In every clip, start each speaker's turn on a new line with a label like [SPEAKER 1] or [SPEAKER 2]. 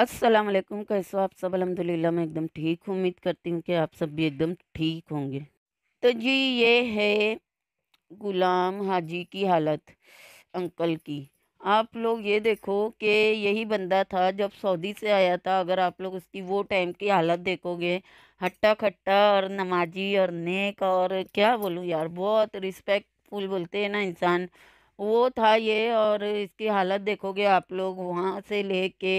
[SPEAKER 1] अस्सलाम वालेकुम कैसे हो आप सब अलहमदिल्ला मैं एकदम ठीक हूँ उम्मीद करती हूँ कि आप सब भी एकदम ठीक होंगे तो जी ये है गुलाम हाजी की हालत अंकल की आप लोग ये देखो कि यही बंदा था जब सऊदी से आया था अगर आप लोग उसकी वो टाइम की हालत देखोगे हट्टा खट्टा और नमाजी और नेक और क्या बोलूँ यार बहुत रिस्पेक्टफुल बोलते हैं ना इंसान वो था ये और इसकी हालत देखोगे आप लोग वहाँ से लेके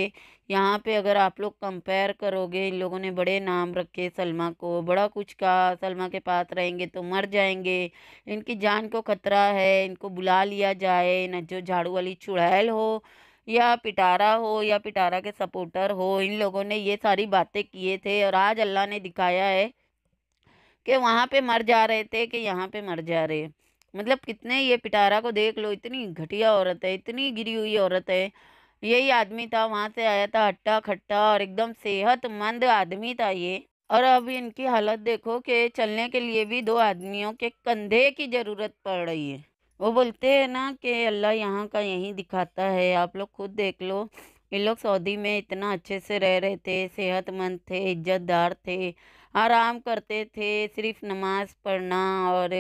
[SPEAKER 1] यहाँ पे अगर आप लोग कंपेयर करोगे इन लोगों ने बड़े नाम रखे सलमा को बड़ा कुछ कहा सलमा के पास रहेंगे तो मर जाएंगे इनकी जान को खतरा है इनको बुला लिया जाए न जो झाड़ू वाली चुड़ैल हो या पिटारा हो या पिटारा के सपोर्टर हो इन लोगों ने ये सारी बातें किए थे और आज अल्लाह ने दिखाया है कि वहाँ पे मर जा रहे थे कि यहाँ पे मर जा रहे हैं मतलब कितने ये पिटारा को देख लो इतनी घटिया औरत है इतनी गिरी हुई औरत है यही आदमी था वहाँ से आया था हट्टा खट्टा और एकदम सेहतमंद आदमी था ये और अब इनकी हालत देखो कि चलने के लिए भी दो आदमियों के कंधे की ज़रूरत पड़ रही है वो बोलते हैं ना कि अल्लाह यहाँ का यहीं दिखाता है आप लोग खुद देख लो ये लोग सऊदी में इतना अच्छे से रह रहे थे सेहतमंद थे इज्जतदार थे आराम करते थे सिर्फ नमाज़ पढ़ना और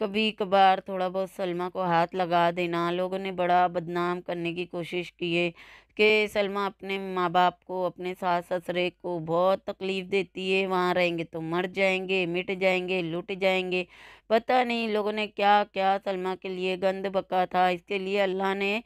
[SPEAKER 1] कभी कभार थोड़ा बहुत सलमा को हाथ लगा देना लोगों ने बड़ा बदनाम करने की कोशिश की है कि सलमा अपने माँ बाप को अपने सास ससुरे को बहुत तकलीफ़ देती है वहाँ रहेंगे तो मर जाएंगे मिट जाएंगे लुट जाएंगे पता नहीं लोगों ने क्या क्या सलमा के लिए गंद बका था इसके लिए अल्लाह ने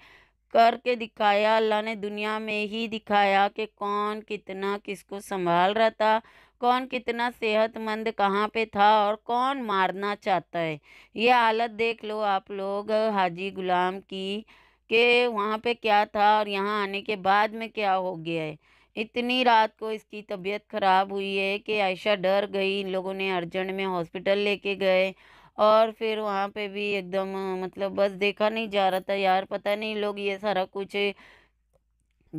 [SPEAKER 1] करके दिखाया अल्लाह ने दुनिया में ही दिखाया कि कौन कितना किसको संभाल रहा था कौन कितना सेहतमंद कहाँ पे था और कौन मारना चाहता है ये हालत देख लो आप लोग हाजी गुलाम की कि वहाँ पे क्या था और यहाँ आने के बाद में क्या हो गया है इतनी रात को इसकी तबीयत ख़राब हुई है कि आयशा डर गई इन लोगों ने अर्जेंट में हॉस्पिटल लेके गए और फिर वहाँ पे भी एकदम मतलब बस देखा नहीं जा रहा था यार पता नहीं लोग ये सारा कुछ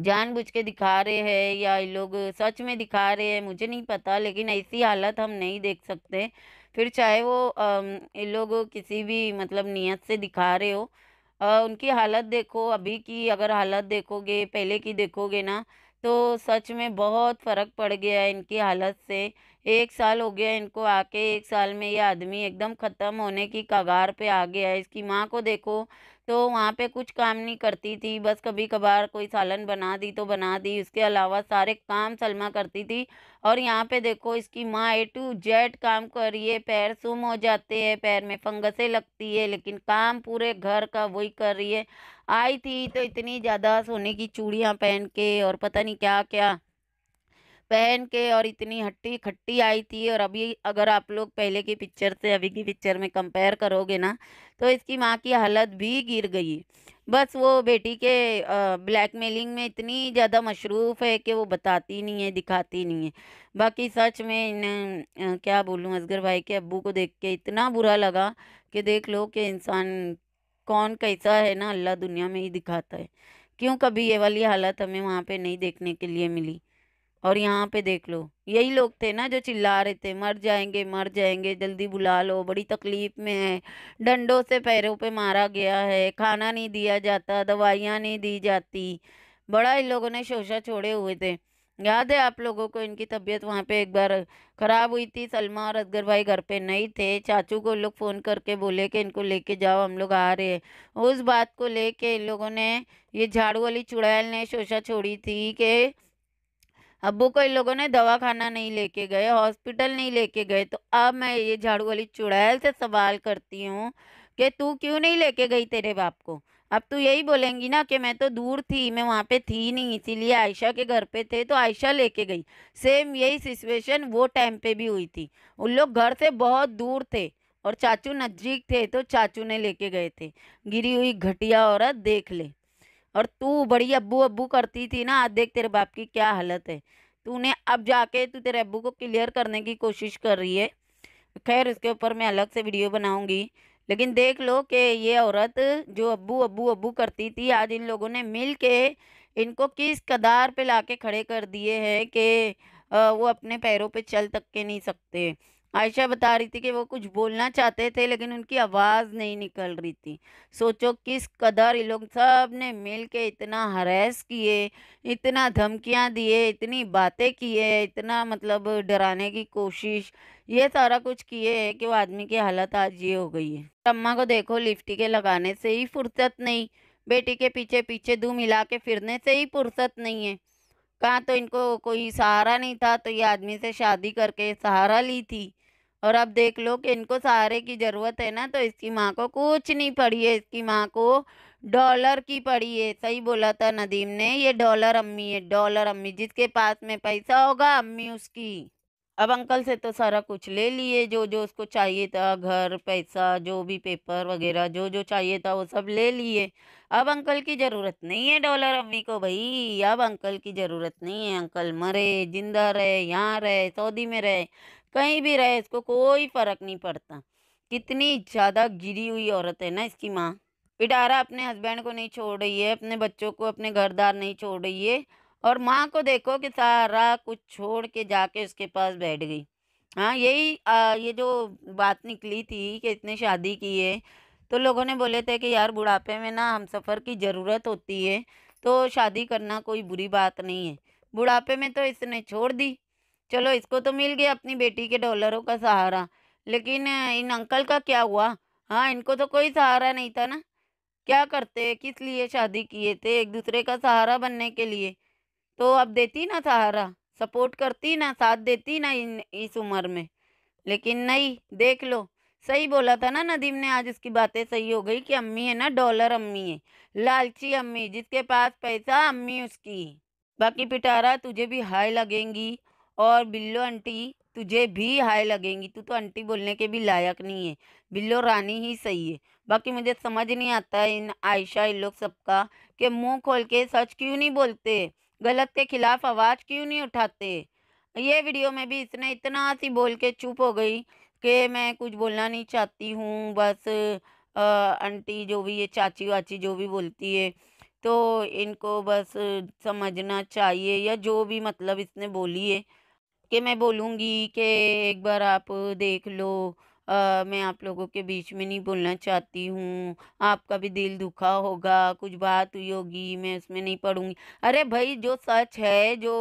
[SPEAKER 1] जानबूझ के दिखा रहे हैं या ये लोग सच में दिखा रहे हैं मुझे नहीं पता लेकिन ऐसी हालत हम नहीं देख सकते फिर चाहे वो ये लोग किसी भी मतलब नीयत से दिखा रहे हो आ, उनकी हालत देखो अभी की अगर हालत देखोगे पहले की देखोगे ना तो सच में बहुत फ़र्क पड़ गया है इनकी हालत से एक साल हो गया इनको आके एक साल में ये आदमी एकदम ख़त्म होने की कगार पे आ गया है इसकी माँ को देखो तो वहाँ पे कुछ काम नहीं करती थी बस कभी कभार कोई सालन बना दी तो बना दी उसके अलावा सारे काम सलमा करती थी और यहाँ पे देखो इसकी माँ ए टू जेड काम कर रही है पैर सुम हो जाते हैं पैर में फंगसें लगती है लेकिन काम पूरे घर का वही कर रही है आई थी तो इतनी ज़्यादा सोने की चूड़ियाँ पहन के और पता नहीं क्या क्या पहन के और इतनी हट्टी खट्टी आई थी और अभी अगर आप लोग पहले की पिक्चर से अभी की पिक्चर में कंपेयर करोगे ना तो इसकी माँ की हालत भी गिर गई बस वो बेटी के ब्लैकमेलिंग में इतनी ज़्यादा मशरूफ़ है कि वो बताती नहीं है दिखाती नहीं है बाकी सच में इन क्या बोलूँ असगर भाई के अबू को देख के इतना बुरा लगा कि देख लो कि इंसान कौन कैसा है ना अल्लाह दुनिया में ही दिखाता है क्यों कभी ये वाली हालत हमें वहाँ पे नहीं देखने के लिए मिली और यहाँ पे देख लो यही लोग थे ना जो चिल्ला रहे थे मर जाएंगे मर जाएंगे जल्दी बुला लो बड़ी तकलीफ में है डंडों से पैरों पे मारा गया है खाना नहीं दिया जाता दवाइयाँ नहीं दी जाती बड़ा इन लोगों ने शोशा छोड़े हुए थे याद है आप लोगों को इनकी तबीयत वहाँ पे एक बार ख़राब हुई थी सलमा और असगर भाई घर पे नहीं थे चाचू को लोग फ़ोन करके बोले कि इनको लेके जाओ हम लोग आ रहे हैं उस बात को लेके इन लोगों ने ये झाड़ू वाली चुड़ैल ने शोशा छोड़ी थी कि अबू को इन लोगों ने दवाखाना नहीं लेके गए हॉस्पिटल नहीं लेके गए तो अब मैं ये झाड़ू वाली चुड़ैल से सवाल करती हूँ कि तू क्यों नहीं लेके गई तेरे बाप को अब तू यही बोलेंगी ना कि मैं तो दूर थी मैं वहाँ पे थी नहीं इसीलिए आयशा के घर पे थे तो आयशा लेके गई सेम यही सिचुएशन वो टाइम पे भी हुई थी उन लोग घर से बहुत दूर थे और चाचू नज़दीक थे तो चाचू ने लेके गए थे गिरी हुई घटिया औरत देख ले और तू बड़ी अब्बू अब्बू करती थी ना आज देख तेरे बाप की क्या हालत है तूने अब जाके तू तेरे अब्बू को क्लियर करने की कोशिश कर रही है खैर इसके ऊपर मैं अलग से वीडियो बनाऊंगी लेकिन देख लो कि ये औरत जो अब्बू अब्बू अब्बू करती थी आज इन लोगों ने मिल के इनको किस कदार पे लाके खड़े कर दिए हैं कि वो अपने पैरों पे चल तक के नहीं सकते आयशा बता रही थी कि वो कुछ बोलना चाहते थे लेकिन उनकी आवाज़ नहीं निकल रही थी सोचो किस कदर ये लोग सब ने मिल के इतना हरेस किए इतना धमकियां दिए इतनी बातें किए इतना मतलब डराने की कोशिश ये सारा कुछ किए है कि वो आदमी की हालत आज ये हो गई है अम्मा को देखो लिफ्टी के लगाने से ही फुर्सत नहीं बेटी के पीछे पीछे धूम मिला के फिरने से ही फुर्सत नहीं है कहाँ तो इनको कोई सहारा नहीं था तो ये आदमी से शादी करके सहारा ली थी और अब देख लो कि इनको सहारे की ज़रूरत है ना तो इसकी माँ को कुछ नहीं पड़ी है इसकी माँ को डॉलर की पड़ी है सही बोला था नदीम ने ये डॉलर अम्मी है डॉलर अम्मी जिसके पास में पैसा होगा अम्मी उसकी अब अंकल से तो सारा कुछ ले लिए जो जो उसको चाहिए था घर पैसा जो भी पेपर वगैरह जो जो चाहिए था वो सब ले लिए अब अंकल की ज़रूरत नहीं है डॉलर अम्मी को भाई अब अंकल की ज़रूरत नहीं है अंकल मरे जिंदा रहे यहाँ रहे सऊदी में रहे कहीं भी रहे इसको कोई फ़र्क नहीं पड़ता कितनी ज़्यादा गिरी हुई औरत है ना इसकी माँ पिटारा अपने हस्बैंड को नहीं छोड़ रही है अपने बच्चों को अपने घरदार नहीं छोड़ रही है और माँ को देखो कि सारा कुछ छोड़ के जाके उसके पास बैठ गई हाँ यही आ, ये जो बात निकली थी कि इसने शादी की है तो लोगों ने बोले थे कि यार बुढ़ापे में ना हम सफ़र की ज़रूरत होती है तो शादी करना कोई बुरी बात नहीं है बुढ़ापे में तो इसने छोड़ दी चलो इसको तो मिल गया अपनी बेटी के डॉलरों का सहारा लेकिन इन अंकल का क्या हुआ हाँ इनको तो कोई सहारा नहीं था ना क्या करते किस लिए शादी किए थे एक दूसरे का सहारा बनने के लिए तो अब देती ना सहारा सपोर्ट करती ना साथ देती ना इन इस उम्र में लेकिन नहीं देख लो सही बोला था ना नदीम ने आज उसकी बातें सही हो गई कि अम्मी है ना डॉलर अम्मी है लालची अम्मी जिसके पास पैसा अम्मी उसकी बाकी पिटारा तुझे भी हाय लगेंगी और बिल्लो आंटी तुझे भी हाय लगेंगी तू तो आंटी बोलने के भी लायक नहीं है बिल्लो रानी ही सही है बाकी मुझे समझ नहीं आता इन आयशा इन लोग सबका कि मुंह खोल के सच क्यों नहीं बोलते गलत के खिलाफ आवाज़ क्यों नहीं उठाते ये वीडियो में भी इसने इतना सी बोल के चुप हो गई कि मैं कुछ बोलना नहीं चाहती हूँ बस आ, आंटी जो भी ये चाची वाची जो भी बोलती है तो इनको बस समझना चाहिए या जो भी मतलब इसने बोली है कि मैं बोलूँगी कि एक बार आप देख लो आ, मैं आप लोगों के बीच में नहीं बोलना चाहती हूँ आपका भी दिल दुखा होगा कुछ बात हुई होगी मैं उसमें नहीं पढ़ूँगी अरे भाई जो सच है जो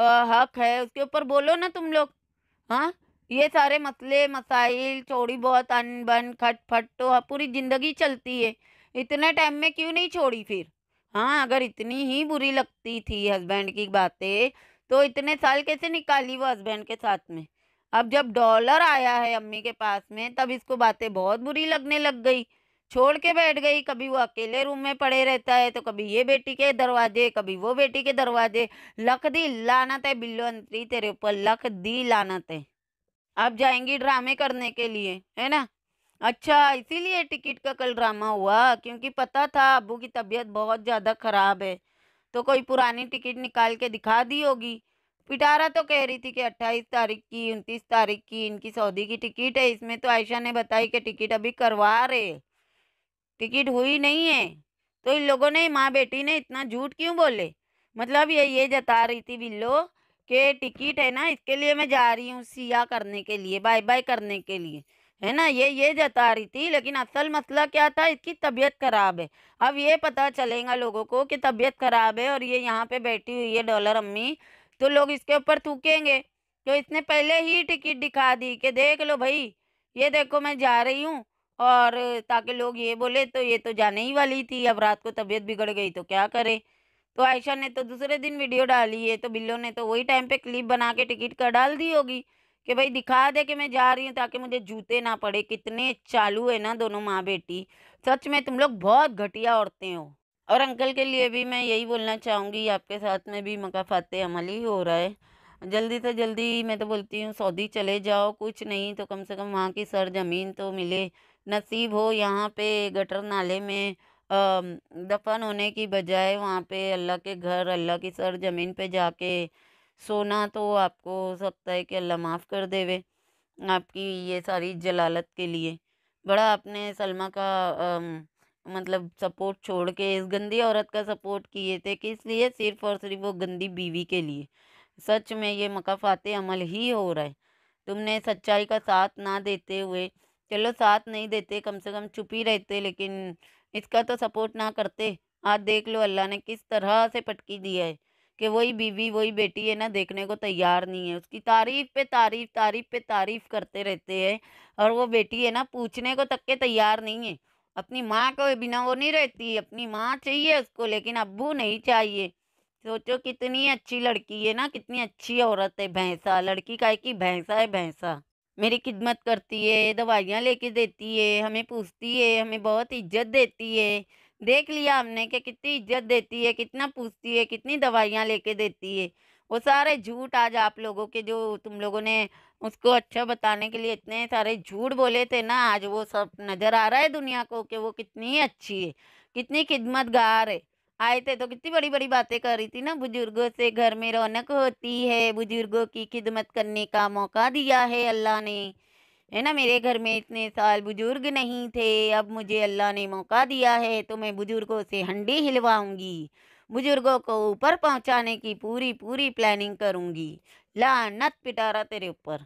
[SPEAKER 1] आ, हक है उसके ऊपर बोलो ना तुम लोग हाँ ये सारे मसले मसाइल थोड़ी बहुत अनबन खटफट तो पूरी ज़िंदगी चलती है इतने टाइम में क्यों नहीं छोड़ी फिर हाँ अगर इतनी ही बुरी लगती थी हस्बैंड की बातें तो इतने साल कैसे निकाली वो हस्बैंड के साथ में अब जब डॉलर आया है अम्मी के पास में तब इसको बातें बहुत बुरी लगने लग गई छोड़ के बैठ गई कभी वो अकेले रूम में पड़े रहता है तो कभी ये बेटी के दरवाजे कभी वो बेटी के दरवाजे लख दी लानत है बिल्लो अंतरी तेरे ऊपर लख दी लानत है अब जाएंगी ड्रामे करने के लिए है ना अच्छा इसीलिए टिकट का कल ड्रामा हुआ क्योंकि पता था अबू की तबीयत बहुत ज़्यादा ख़राब है तो कोई पुरानी टिकट निकाल के दिखा दी होगी पिटारा तो कह रही थी कि 28 तारीख की 29 तारीख की इनकी सऊदी की टिकट है इसमें तो आयशा ने बताई कि टिकट अभी करवा रहे टिकट हुई नहीं है तो इन लोगों ने माँ बेटी ने इतना झूठ क्यों बोले मतलब ये ये जता रही थी बिल्लो कि टिकट है ना इसके लिए मैं जा रही हूँ सिया करने के लिए बाय बाय करने के लिए है ना ये ये जता रही थी लेकिन असल मसला क्या था इसकी तबीयत ख़राब है अब ये पता चलेगा लोगों को कि तबीयत ख़राब है और ये यहाँ पे बैठी हुई है डॉलर अम्मी तो लोग इसके ऊपर थूकेंगे तो इसने पहले ही टिकट दिखा दी कि देख लो भाई ये देखो मैं जा रही हूँ और ताकि लोग ये बोले तो ये तो जाने ही वाली थी अब रात को तबीयत बिगड़ गई तो क्या करें तो आयशा ने तो दूसरे दिन वीडियो डाली है तो बिल्लो ने तो वही टाइम पे क्लिप बना के टिकट का डाल दी होगी कि भाई दिखा दे कि मैं जा रही हूँ ताकि मुझे जूते ना पड़े कितने चालू है ना दोनों माँ बेटी सच में तुम लोग बहुत घटिया औरतें हो और अंकल के लिए भी मैं यही बोलना चाहूँगी आपके साथ में भी मकाफात अमल ही हो रहा है जल्दी से जल्दी मैं तो बोलती हूँ सऊदी चले जाओ कुछ नहीं तो कम से कम वहाँ की सर ज़मीन तो मिले नसीब हो यहाँ पे गटर नाले में दफन होने की बजाय वहाँ पे अल्लाह के घर अल्लाह की सर ज़मीन पे जाके सोना तो आपको हो सकता है कि अल्लाह माफ़ कर देवे आपकी ये सारी जलालत के लिए बड़ा आपने सलमा का आ, मतलब सपोर्ट छोड़ के इस गंदी औरत का सपोर्ट किए थे कि इसलिए सिर्फ और सिर्फ वो गंदी बीवी के लिए सच में ये मकाफात अमल ही हो रहा है तुमने सच्चाई का साथ ना देते हुए चलो साथ नहीं देते कम से कम चुप ही रहते लेकिन इसका तो सपोर्ट ना करते आज देख लो अल्लाह ने किस तरह से पटकी दिया है कि वही बीवी वही बेटी है ना देखने को तैयार नहीं है उसकी तारीफ पे तारीफ तारीफ पे तारीफ करते रहते हैं और वो बेटी है ना पूछने को तक के तैयार नहीं है अपनी माँ को बिना वो नहीं रहती अपनी माँ चाहिए उसको लेकिन अबू नहीं चाहिए सोचो कितनी अच्छी लड़की है ना कितनी अच्छी औरत है भैंसा लड़की का है कि भैंसा है भैंसा मेरी खिदमत करती है दवाइयाँ लेके देती है हमें पूछती है हमें बहुत इज्जत देती है देख लिया हमने कि कितनी इज्जत देती है कितना पूछती है कितनी दवाइयाँ लेके देती है वो सारे झूठ आज आप लोगों के जो तुम लोगों ने उसको अच्छा बताने के लिए इतने सारे झूठ बोले थे ना आज वो सब नज़र आ रहा है दुनिया को कि वो कितनी अच्छी है कितनी खिदमतगार है आए थे तो कितनी बड़ी बड़ी बातें कर रही थी ना बुजुर्गों से घर में रौनक होती है बुजुर्गों की खिदमत करने का मौका दिया है अल्लाह ने है ना मेरे घर में इतने साल बुजुर्ग नहीं थे अब मुझे अल्लाह ने मौका दिया है तो मैं बुजुर्गों से हंडी हिलवाऊंगी बुजुर्गों को ऊपर पहुंचाने की पूरी पूरी प्लानिंग करूंगी लानत पिटारा तेरे ऊपर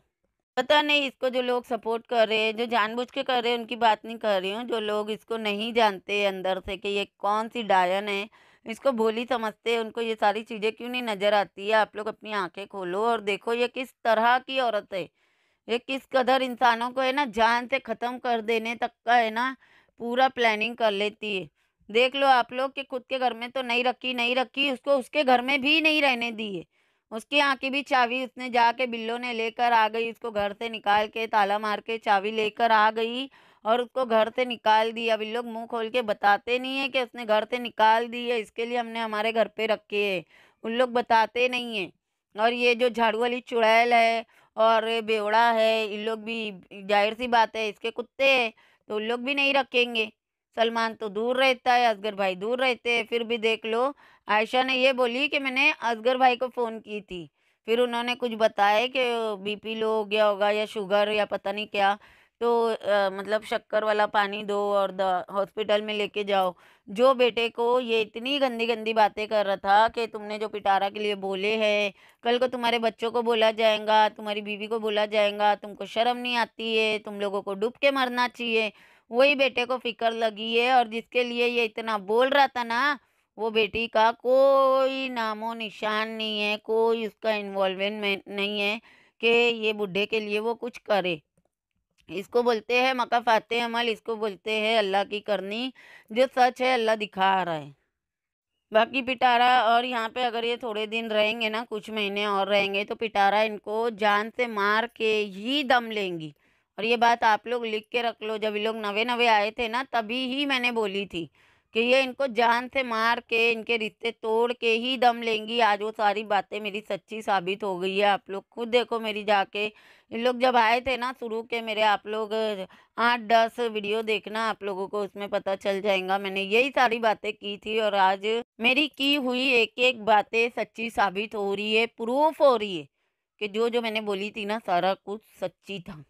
[SPEAKER 1] पता नहीं इसको जो लोग सपोर्ट कर रहे हैं जो जानबूझ के कर रहे हैं उनकी बात नहीं कर रही हूँ जो लोग इसको नहीं जानते अंदर से कि ये कौन सी डायन है इसको भोली समझते हैं उनको ये सारी चीज़ें क्यों नहीं नज़र आती है आप लोग अपनी आंखें खोलो और देखो ये किस तरह की औरत है ये किस कदर इंसानों को है ना जान से ख़त्म कर देने तक का है ना पूरा प्लानिंग कर लेती है देख लो आप लोग कि खुद के घर में तो नहीं रखी नहीं रखी उसको उसके घर में भी नहीं रहने दिए उसके यहाँ की भी चाबी उसने जाके बिल्लो ने लेकर आ गई उसको घर से निकाल के ताला मार के चाबी लेकर आ गई और उसको घर से निकाल दिया अब लोग मुँह खोल के बताते नहीं है कि उसने घर से निकाल दी है इसके लिए हमने हमारे घर पे रखे है उन लोग बताते नहीं है और ये जो झाड़ू वाली चुड़ैल है और बेवड़ा है इन लोग भी जाहिर सी बात है इसके कुत्ते हैं तो उन लोग भी नहीं रखेंगे सलमान तो दूर रहता है असगर भाई दूर रहते हैं फिर भी देख लो आयशा ने ये बोली कि मैंने असगर भाई को फ़ोन की थी फिर उन्होंने कुछ बताया कि बीपी लो हो गया होगा या शुगर या पता नहीं क्या तो आ, मतलब शक्कर वाला पानी दो और हॉस्पिटल में लेके जाओ जो बेटे को ये इतनी गंदी गंदी बातें कर रहा था कि तुमने जो पिटारा के लिए बोले है कल को तुम्हारे बच्चों को बोला जाएगा तुम्हारी बीवी को बोला जाएगा तुमको शर्म नहीं आती है तुम लोगों को डूब के मरना चाहिए वही बेटे को फिक्र लगी है और जिसके लिए ये इतना बोल रहा था ना वो बेटी का कोई नामो निशान नहीं है कोई उसका इन्वॉल्वमेंट नहीं है कि ये बुढ़े के लिए वो कुछ करे इसको बोलते हैं मका फाते अमल इसको बोलते हैं अल्लाह की करनी जो सच है अल्लाह दिखा रहा है बाकी पिटारा और यहाँ पे अगर ये थोड़े दिन रहेंगे ना कुछ महीने और रहेंगे तो पिटारा इनको जान से मार के ही दम लेंगी और ये बात आप लोग लिख के रख लो जब ये लोग नवे नवे आए थे ना तभी ही मैंने बोली थी कि ये इनको जान से मार के इनके रिश्ते तोड़ के ही दम लेंगी आज वो सारी बातें मेरी सच्ची साबित हो गई है आप लोग खुद देखो मेरी जाके इन लोग जब आए थे ना शुरू के मेरे आप लोग आठ दस वीडियो देखना आप लोगों को उसमें पता चल जाएगा मैंने यही सारी बातें की थी और आज मेरी की हुई एक एक बातें सच्ची साबित हो रही है प्रूफ हो रही है कि जो जो मैंने बोली थी ना सारा कुछ सच्ची था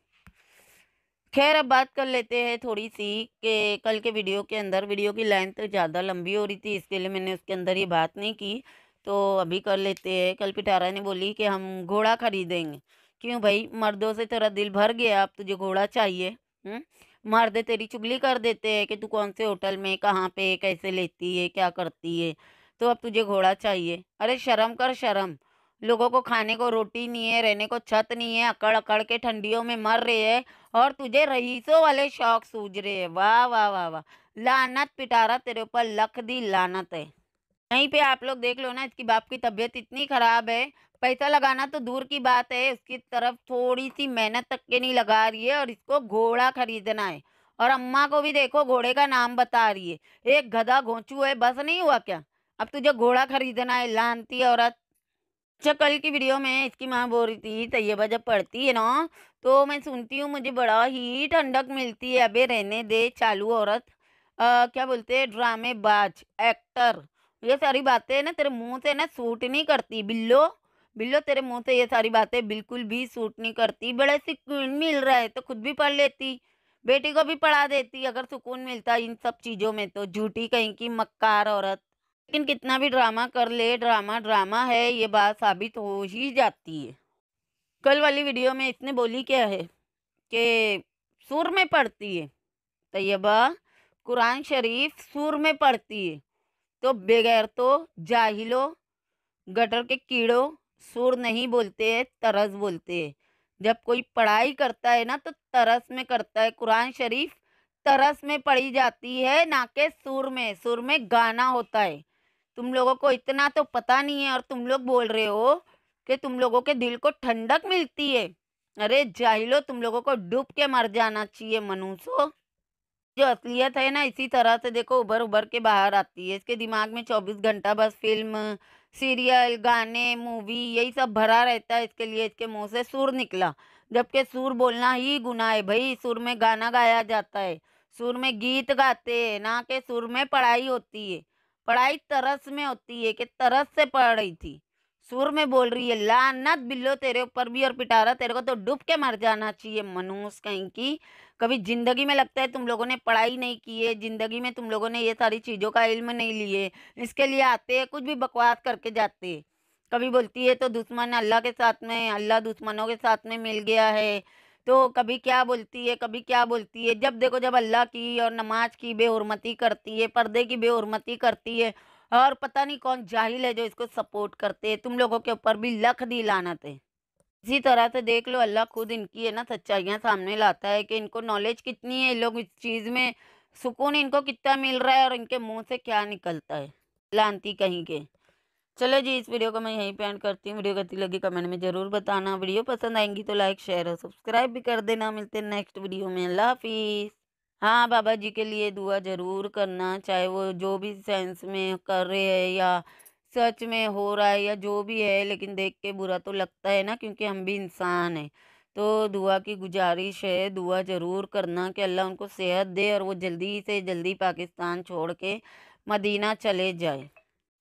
[SPEAKER 1] खैर अब बात कर लेते हैं थोड़ी सी कि कल के वीडियो के अंदर वीडियो की लेंथ तो ज़्यादा लंबी हो रही थी इसके लिए मैंने उसके अंदर ये बात नहीं की तो अभी कर लेते हैं कल पिटारा ने बोली कि हम घोड़ा खरीदेंगे क्यों भाई मर्दों से तेरा दिल भर गया अब तुझे घोड़ा चाहिए मर्द हम्म? तेरी चुगली कर देते हैं कि तू कौन से होटल में कहाँ पे कैसे लेती है क्या करती है तो अब तुझे घोड़ा चाहिए अरे शर्म कर शर्म लोगों को खाने को रोटी नहीं है रहने को छत नहीं है अकड़ अकड़ के ठंडियों में मर रहे हैं और तुझे रईसों वाले शौक सूझ रहे है वाह वाह वाह वाह लानत पिटारा तेरे ऊपर लख दी लानत है यहीं पे आप लोग देख लो ना इसकी बाप की तबीयत इतनी ख़राब है पैसा लगाना तो दूर की बात है उसकी तरफ थोड़ी सी मेहनत तक के नहीं लगा रही है और इसको घोड़ा खरीदना है और अम्मा को भी देखो घोड़े का नाम बता रही है एक गधा घोंचू है बस नहीं हुआ क्या अब तुझे घोड़ा खरीदना है लानती औरत अच्छा कल की वीडियो में इसकी माँ बोल रही थी तैयबा जब पढ़ती है ना तो मैं सुनती हूँ मुझे बड़ा ही ठंडक मिलती है अबे रहने दे चालू औरत आ, क्या बोलते हैं ड्रामेबाज एक्टर ये सारी बातें ना तेरे मुंह से ना सूट नहीं करती बिल्लो बिल्लो तेरे मुंह से ये सारी बातें बिल्कुल भी सूट नहीं करती बड़ा सुकून मिल रहा है तो खुद भी पढ़ लेती बेटी को भी पढ़ा देती अगर सुकून मिलता इन सब चीज़ों में तो झूठी कहीं की मक्कार औरत लेकिन कितना भी ड्रामा कर ले ड्रामा ड्रामा है ये बात साबित हो ही जाती है कल वाली वीडियो में इसने बोली क्या है कि सुर में पढ़ती है तैयबा कुरान शरीफ सुर में पढ़ती है तो बगैर तो जाहिलो गटर के कीड़ों सुर नहीं बोलते है तरस बोलते है जब कोई पढ़ाई करता है ना तो तरस में करता है कुरान शरीफ तरस में पढ़ी जाती है ना के सुर में सुर में गाना होता है तुम लोगों को इतना तो पता नहीं है और तुम लोग बोल रहे हो कि तुम लोगों के दिल को ठंडक मिलती है अरे जाहिलो तुम लोगों को डूब के मर जाना चाहिए मनुष्य जो असलियत है ना इसी तरह से देखो उभर उभर के बाहर आती है इसके दिमाग में चौबीस घंटा बस फिल्म सीरियल गाने मूवी यही सब भरा रहता है इसके लिए इसके मुंह से सुर निकला जबकि सुर बोलना ही गुनाह है भाई सुर में गाना गाया जाता है सुर में गीत गाते हैं ना कि सुर में पढ़ाई होती है पढ़ाई तरस में होती है कि तरस से पढ़ रही थी सुर में बोल रही है लानत बिल्लो तेरे ऊपर भी और पिटारा तेरे को तो डूब के मर जाना चाहिए मनुष कहीं की कभी ज़िंदगी में लगता है तुम लोगों ने पढ़ाई नहीं की है ज़िंदगी में तुम लोगों ने ये सारी चीज़ों का इल्म नहीं लिए इसके लिए आते हैं कुछ भी बकवास करके जाते कभी बोलती है तो दुश्मन अल्लाह के साथ में अल्लाह दुश्मनों के साथ में मिल गया है तो कभी क्या बोलती है कभी क्या बोलती है जब देखो जब अल्लाह की और नमाज की बेहरमती करती है पर्दे की बेहरमती करती है और पता नहीं कौन जाहिल है जो इसको सपोर्ट करते हैं तुम लोगों के ऊपर भी लख दी लानत है इसी तरह से देख लो अल्लाह खुद इनकी है ना सच्चाइयाँ सामने लाता है कि इनको नॉलेज कितनी है लोग इस चीज़ में सुकून इनको कितना मिल रहा है और इनके मुंह से क्या निकलता है लानती कहीं के चलो जी इस वीडियो को मैं यहीं पे एंड करती हूँ वीडियो कैसी लगी कमेंट में ज़रूर बताना वीडियो पसंद आएंगी तो लाइक शेयर और सब्सक्राइब भी कर देना मिलते हैं नेक्स्ट वीडियो में अल्लाह हाफिज़ हाँ बाबा जी के लिए दुआ ज़रूर करना चाहे वो जो भी सेंस में कर रहे हैं या सच में हो रहा है या जो भी है लेकिन देख के बुरा तो लगता है ना क्योंकि हम भी इंसान हैं तो दुआ की गुजारिश है दुआ ज़रूर करना कि अल्लाह उनको सेहत दे और वो जल्दी से जल्दी पाकिस्तान छोड़ के मदीना चले जाए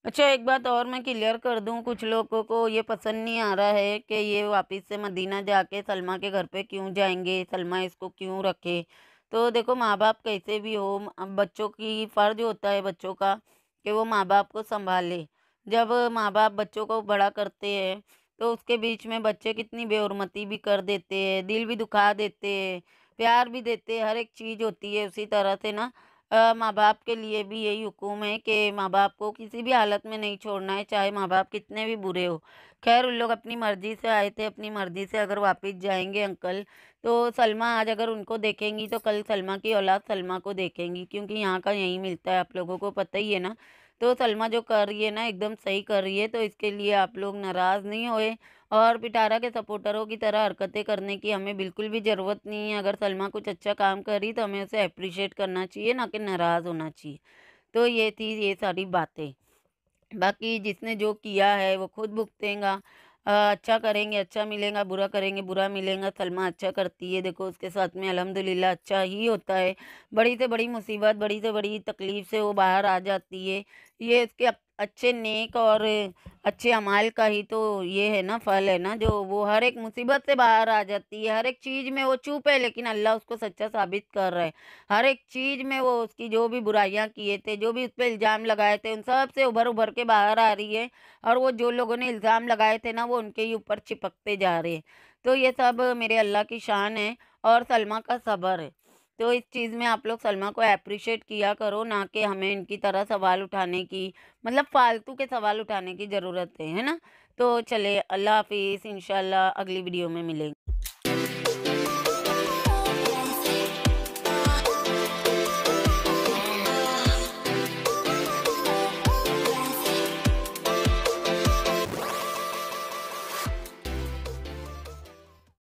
[SPEAKER 1] अच्छा एक बात और मैं क्लियर कर दूं कुछ लोगों को ये पसंद नहीं आ रहा है कि ये वापस से मदीना जाके सलमा के घर पे क्यों जाएंगे सलमा इसको क्यों रखे तो देखो माँ बाप कैसे भी हो बच्चों की फ़र्ज होता है बच्चों का कि वो माँ बाप को संभाले जब माँ बाप बच्चों को बड़ा करते हैं तो उसके बीच में बच्चे कितनी बेहरमती भी कर देते हैं दिल भी दुखा देते हैं प्यार भी देते हैं हर एक चीज़ होती है उसी तरह से ना माँ बाप के लिए भी यही हुकूम है कि माँ बाप को किसी भी हालत में नहीं छोड़ना है चाहे माँ बाप कितने भी बुरे हो खैर उन लोग अपनी मर्ज़ी से आए थे अपनी मर्ज़ी से अगर वापस जाएंगे अंकल तो सलमा आज अगर उनको देखेंगी तो कल सलमा की औलाद सलमा को देखेंगी क्योंकि यहाँ का यहीं मिलता है आप लोगों को पता ही है ना तो सलमा जो कर रही है ना एकदम सही कर रही है तो इसके लिए आप लोग नाराज़ नहीं होए और पिटारा के सपोर्टरों की तरह हरकतें करने की हमें बिल्कुल भी ज़रूरत नहीं है अगर सलमा कुछ अच्छा काम कर रही तो हमें उसे अप्रिशिएट करना चाहिए ना कि नाराज़ होना चाहिए तो ये थी ये सारी बातें बाकी जिसने जो किया है वो खुद भुगतेंगा अच्छा करेंगे अच्छा मिलेगा बुरा करेंगे बुरा मिलेगा सलमा अच्छा करती है देखो उसके साथ में अलहमदिल्ला अच्छा ही होता है बड़ी से बड़ी मुसीबत बड़ी से बड़ी तकलीफ़ से वो बाहर आ जाती है ये इसके अच्छे नेक और अच्छे अमाल का ही तो ये है ना फल है ना जो वो हर एक मुसीबत से बाहर आ जाती है हर एक चीज़ में वो चुप है लेकिन अल्लाह उसको सच्चा साबित कर रहा है हर एक चीज़ में वो उसकी जो भी बुराइयां किए थे जो भी उस पर इल्ज़ाम लगाए थे उन सब से उभर उभर के बाहर आ रही है और वो जो लोगों ने इल्ज़ाम लगाए थे ना वो उनके ही ऊपर चिपकते जा रहे हैं तो ये सब मेरे अल्लाह की शान है और सलमा का सबर है तो इस चीज़ में आप लोग सलमा को अप्रिशिएट किया करो ना कि हमें इनकी तरह सवाल उठाने की मतलब फ़ालतू के सवाल उठाने की ज़रूरत है ना तो चले अल्लाह हाफिज़ इन अगली वीडियो में मिलेंगे